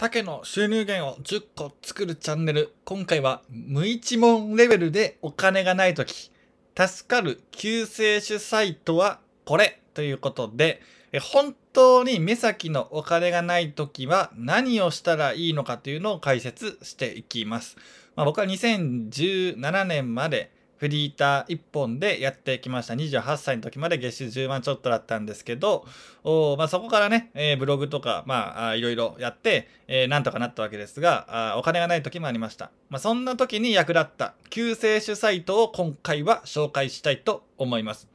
竹の収入源を10個作るチャンネル。今回は無一文レベルでお金がないとき、助かる救世主サイトはこれということで、本当に目先のお金がないときは何をしたらいいのかというのを解説していきます。まあ、僕は2017年までフリーター1本でやってきました。28歳の時まで月収10万ちょっとだったんですけど、まあ、そこからね、えー、ブログとか、まあ、いろいろやって、えー、なんとかなったわけですが、お金がない時もありました。まあ、そんな時に役立った救世主サイトを今回は紹介したいと思います。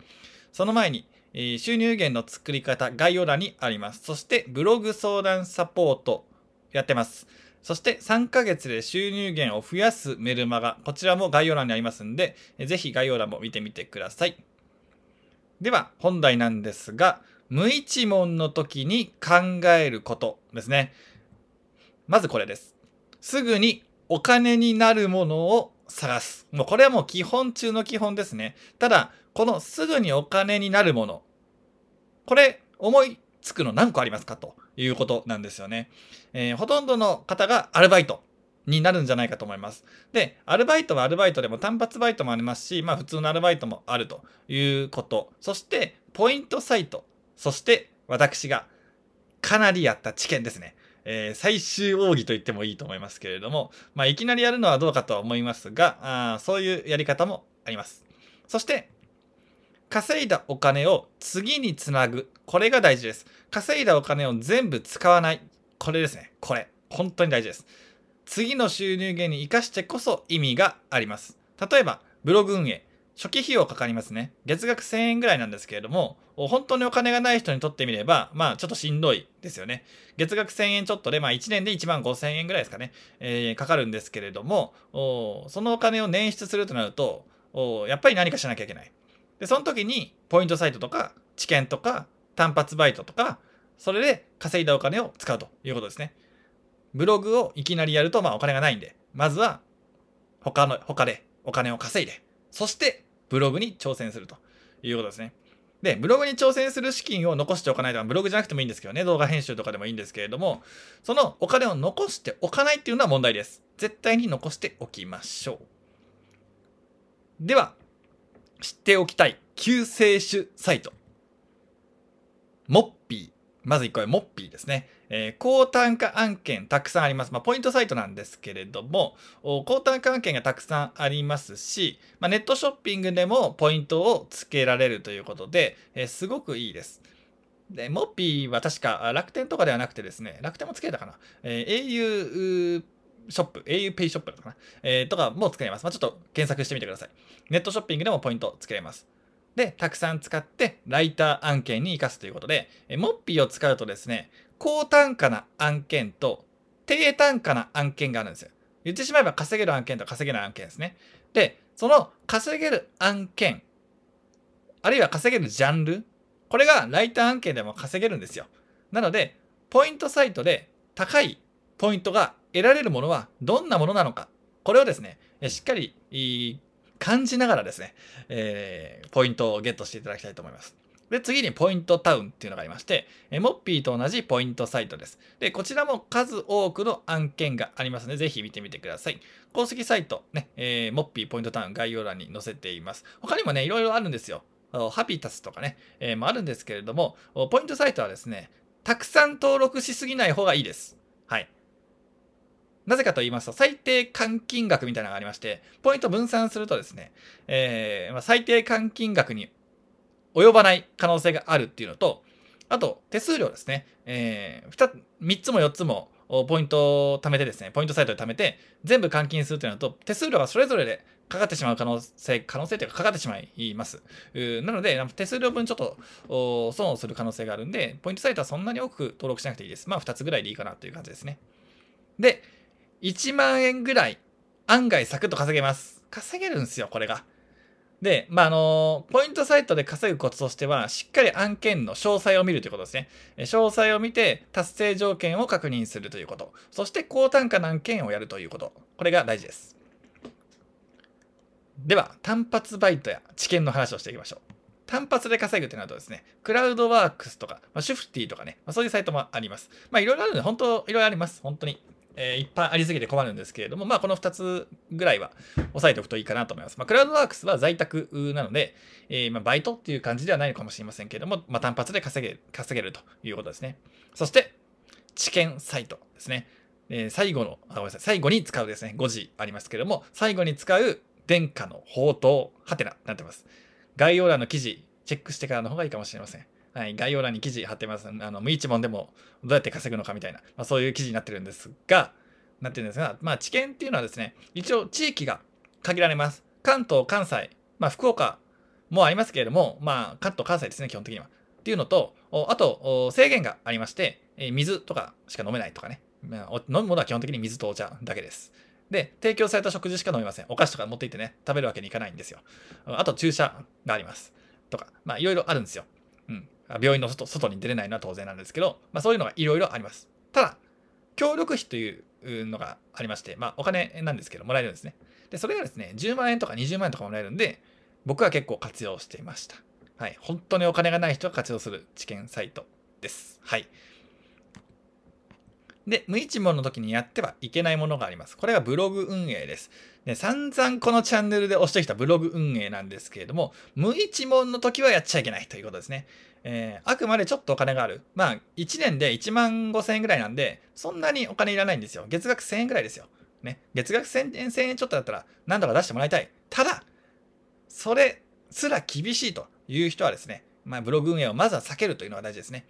その前に、えー、収入源の作り方、概要欄にあります。そして、ブログ相談サポートやってます。そして3ヶ月で収入源を増やすメルマガ、こちらも概要欄にありますんで、ぜひ概要欄も見てみてください。では、本題なんですが、無一文の時に考えることですね。まずこれです。すぐにお金になるものを探す。もうこれはもう基本中の基本ですね。ただ、このすぐにお金になるもの。これ、思いつくの何個ありますかと。いうことなんですよね。えー、ほとんどの方がアルバイトになるんじゃないかと思います。で、アルバイトはアルバイトでも単発バイトもありますし、まあ普通のアルバイトもあるということ。そして、ポイントサイト。そして、私がかなりやった知見ですね。えー、最終奥義と言ってもいいと思いますけれども、まあいきなりやるのはどうかとは思いますが、あそういうやり方もあります。そして、稼いだお金を次につなぐ。これが大事です。稼いだお金を全部使わない。これですね。これ。本当に大事です。次の収入源に生かしてこそ意味があります。例えば、ブログ運営。初期費用かかりますね。月額1000円ぐらいなんですけれども、本当にお金がない人にとってみれば、まあちょっとしんどいですよね。月額1000円ちょっとで、まあ1年で1万5000円ぐらいですかね、えー、かかるんですけれども、そのお金を捻出するとなると、やっぱり何かしなきゃいけない。で、その時にポイントサイトとか、知見とか、単発バイトとか、それで稼いだお金を使うということですね。ブログをいきなりやると、まあお金がないんで、まずは他の、他でお金を稼いで、そしてブログに挑戦するということですね。で、ブログに挑戦する資金を残しておかないとか、ブログじゃなくてもいいんですけどね、動画編集とかでもいいんですけれども、そのお金を残しておかないっていうのは問題です。絶対に残しておきましょう。では、知っておきたい救世主サイト。モッピー。まず1個目、モッピーですね。えー、高単価案件たくさんあります。まあ、ポイントサイトなんですけれども、高単価案件がたくさんありますし、まあ、ネットショッピングでもポイントをつけられるということで、えー、すごくいいです。で、モッピーは確か楽天とかではなくてですね、楽天もつけたかな。えー、au ショップ、auPay ショップかな、えー、とかも作れます。まあ、ちょっと検索してみてください。ネットショッピングでもポイント作れます。で、たくさん使ってライター案件に活かすということで、えモッピーを使うとですね、高単価な案件と低単価な案件があるんですよ。言ってしまえば稼げる案件と稼げない案件ですね。で、その稼げる案件、あるいは稼げるジャンル、これがライター案件でも稼げるんですよ。なので、ポイントサイトで高いポイントが得られるものはどんなものなのか、これをですね、しっかり感じながらですね、えー、ポイントをゲットしていただきたいと思います。で、次にポイントタウンっていうのがありまして、えモッピーと同じポイントサイトです。で、こちらも数多くの案件がありますので、ぜひ見てみてください。公式サイト、ね、えー、モッピーポイントタウン概要欄に載せています。他にもね、いろいろあるんですよ。ハピタスとかね、えー、もあるんですけれども、ポイントサイトはですね、たくさん登録しすぎない方がいいです。はい。なぜかと言いますと、最低換金額みたいなのがありまして、ポイント分散するとですね、えー、最低換金額に及ばない可能性があるっていうのと、あと、手数料ですね。えー、3つも4つもポイントを貯めてですね、ポイントサイトで貯めて、全部換金するというのと、手数料がそれぞれでかかってしまう可能性、可能性というかかかってしまいます。なので、手数料分ちょっと損をする可能性があるんで、ポイントサイトはそんなに多く登録しなくていいです。まあ、2つぐらいでいいかなという感じですね。で、1万円ぐらい、案外サクッと稼げます。稼げるんですよ、これが。で、まあ、あのー、ポイントサイトで稼ぐコツとしては、しっかり案件の詳細を見るということですね。詳細を見て、達成条件を確認するということ。そして、高単価な案件をやるということ。これが大事です。では、単発バイトや知見の話をしていきましょう。単発で稼ぐってなるとですね、クラウドワークスとか、まあ、シュフティとかね、まあ、そういうサイトもあります。まあ、いろいろあるので、本当、いろいろあります。本当に。えー、いっぱいありすぎて困るんですけれども、まあ、この2つぐらいは押さえておくといいかなと思います。まあ、クラウドワークスは在宅なので、えー、まあ、バイトっていう感じではないのかもしれませんけれども、まあ、単発で稼げ稼げるということですね。そして、知見サイトですね。えー、最後のあ、ごめんなさい、最後に使うですね、5時ありますけれども、最後に使う殿下の宝刀、ハテナになってます。概要欄の記事、チェックしてからの方がいいかもしれません。はい、概要欄に記事貼ってます。あの、無一文でもどうやって稼ぐのかみたいな、まあ、そういう記事になってるんですが、なってるんですが、まあ、知見っていうのはですね、一応地域が限られます。関東、関西、まあ、福岡もありますけれども、まあ、関東、関西ですね、基本的には。っていうのと、あと、制限がありまして、水とかしか飲めないとかね。飲むものは基本的に水とお茶だけです。で、提供された食事しか飲めません。お菓子とか持っていってね、食べるわけにいかないんですよ。あと、注射があります。とか、まあ、いろいろあるんですよ。うん。病院の外外に出れないのは当然なんですけど、まあ、そういうのがいろいろあります。ただ、協力費というのがありまして、まあ、お金なんですけど、もらえるんですね。で、それがですね、10万円とか20万円とかもらえるんで、僕は結構活用していました。はい。本当にお金がない人が活用する知見サイトです。はい。で、無一文の時にやってはいけないものがあります。これがブログ運営です。ね、散々このチャンネルで押してきたブログ運営なんですけれども、無一文の時はやっちゃいけないということですね。えー、あくまでちょっとお金がある。まあ、1年で1万5千円ぐらいなんで、そんなにお金いらないんですよ。月額1000円ぐらいですよ。ね、月額1000円、円ちょっとだったら、何とか出してもらいたい。ただ、それすら厳しいという人はですね、まあ、ブログ運営をまずは避けるというのが大事ですね。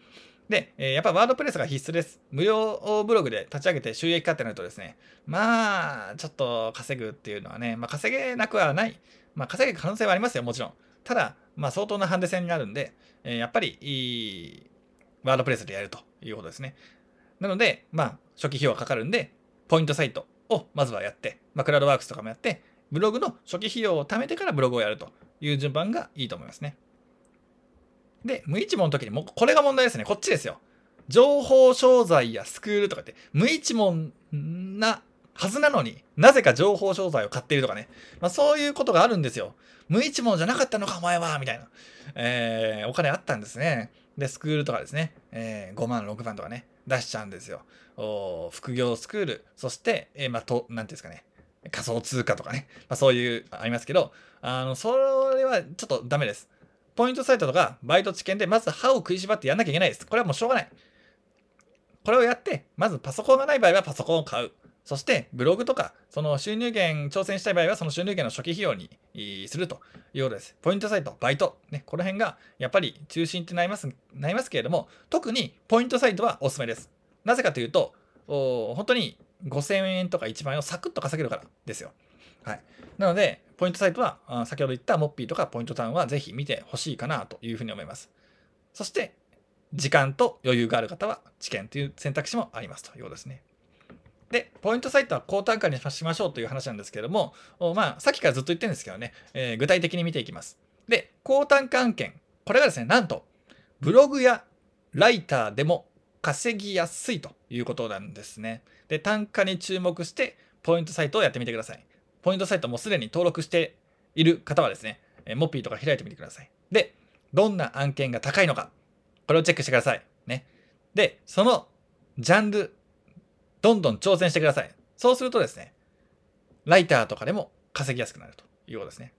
で、えやっぱワードプレスが必須です。無料ブログで立ち上げて収益化ってなるとですね、まあ、ちょっと稼ぐっていうのはね、まあ稼げなくはない。まあ稼げる可能性はありますよ、もちろん。ただ、まあ相当なハンデ戦になるんで、えやっぱりいい、ワードプレスでやるということですね。なので、まあ、初期費用がかかるんで、ポイントサイトをまずはやって、まあ、クラウドワークスとかもやって、ブログの初期費用を貯めてからブログをやるという順番がいいと思いますね。で、無一文の時に、もうこれが問題ですね。こっちですよ。情報商材やスクールとかって、無一文なはずなのになぜか情報商材を買っているとかね。まあそういうことがあるんですよ。無一文じゃなかったのかお前はみたいな。えー、お金あったんですね。で、スクールとかですね。えー、5万、6万とかね。出しちゃうんですよ。お副業スクール。そして、えー、まあ、と、なんていうんですかね。仮想通貨とかね。まあそういう、ありますけど、あの、それはちょっとダメです。ポイントサイトとか、バイト知見で、まず歯を食いしばってやんなきゃいけないです。これはもうしょうがない。これをやって、まずパソコンがない場合はパソコンを買う。そして、ブログとか、その収入源挑戦したい場合は、その収入源の初期費用にするということです。ポイントサイト、バイト、ね、この辺がやっぱり中心ってなります、なりますけれども、特にポイントサイトはおすすめです。なぜかというと、本当に5000円とか1万円をサクッと稼げるからですよ。はい。なので、ポイントサイトは、先ほど言ったモッピーとかポイントタウンはぜひ見てほしいかなというふうに思います。そして、時間と余裕がある方は知見という選択肢もありますということですね。で、ポイントサイトは高単価にしましょうという話なんですけれども、まあ、さっきからずっと言ってるんですけどね、えー、具体的に見ていきます。で、高単価案件。これがですね、なんと、ブログやライターでも稼ぎやすいということなんですね。で、単価に注目して、ポイントサイトをやってみてください。ポイントサイトもすでに登録している方はですね、モッピーとか開いてみてください。で、どんな案件が高いのか、これをチェックしてください。ね。で、そのジャンル、どんどん挑戦してください。そうするとですね、ライターとかでも稼ぎやすくなるということですね。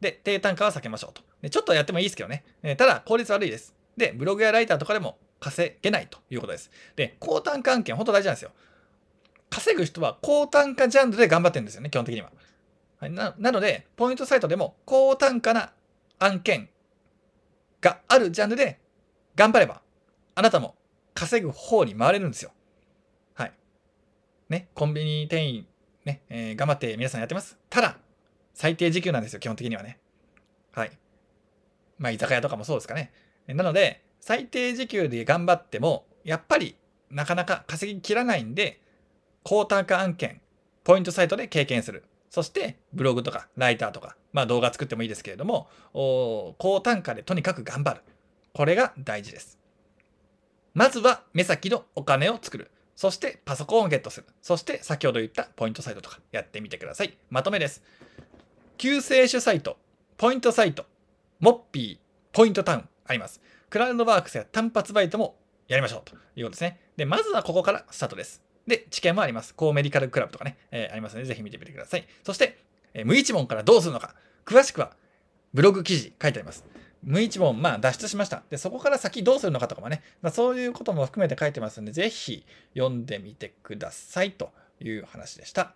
で、低単価は避けましょうと。でちょっとやってもいいですけどね。ただ、効率悪いです。で、ブログやライターとかでも稼げないということです。で、高単価案件、ほんと大事なんですよ。稼ぐ人は高単価ジャンルで頑張ってるんですよね、基本的には。はい、ななので、ポイントサイトでも高単価な案件があるジャンルで頑張れば、あなたも稼ぐ方に回れるんですよ。はい。ね、コンビニ店員、ね、えー、頑張って皆さんやってます。ただ、最低時給なんですよ、基本的にはね。はい。まあ、居酒屋とかもそうですかね。なので、最低時給で頑張っても、やっぱりなかなか稼ぎきらないんで、高単価案件、ポイントサイトで経験する。そして、ブログとか、ライターとか、まあ動画作ってもいいですけれども、高単価でとにかく頑張る。これが大事です。まずは目先のお金を作る。そしてパソコンをゲットする。そして先ほど言ったポイントサイトとかやってみてください。まとめです。救世主サイト、ポイントサイト、モッピー、ポイントタウンあります。クラウドワークスや単発バイトもやりましょうということですね。で、まずはここからスタートです。で、知見もあります。高メディカルクラブとかね、えー、ありますので、ぜひ見てみてください。そして、えー、無一文からどうするのか。詳しくは、ブログ記事書いてあります。無一文、まあ、脱出しました。で、そこから先どうするのかとかもね、まあ、そういうことも含めて書いてますんで、ぜひ読んでみてくださいという話でした。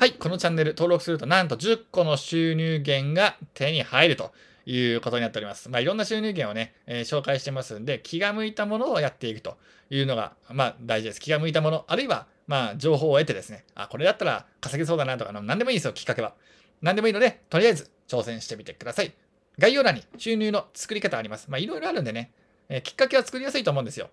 はい、このチャンネル登録すると、なんと10個の収入源が手に入るということになっております。まあ、いろんな収入源をね、えー、紹介してますんで、気が向いたものをやっていくというのが、まあ、大事です。気が向いたもの、あるいは、まあ、情報を得てですね、あ、これだったら稼げそうだなとか、何でもいいですよ、きっかけは。何でもいいので、とりあえず挑戦してみてください。概要欄に収入の作り方あります。まあ、いろいろあるんでね、えー、きっかけは作りやすいと思うんですよ。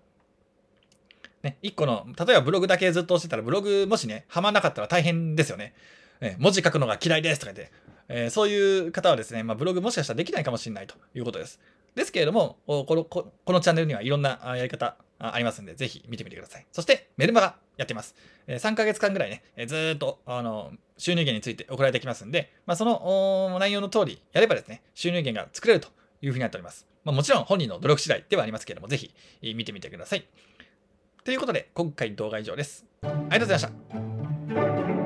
ね、1個の、例えばブログだけずっと押してたら、ブログもしね、はまんなかったら大変ですよね。え文字書くのが嫌いですとか言って、えー、そういう方はですね、まあ、ブログもしかしたらできないかもしれないということです。ですけれども、このこのチャンネルにはいろんなやり方ありますんで、ぜひ見てみてください。そして、メルマガやってます。3ヶ月間ぐらいね、ずっとあの収入源について送られてきますんで、まあ、その内容の通りやればですね、収入源が作れるというふうになっております。まあ、もちろん本人の努力次第ではありますけれども、ぜひ見てみてください。ということで、今回動画は以上です。ありがとうございました。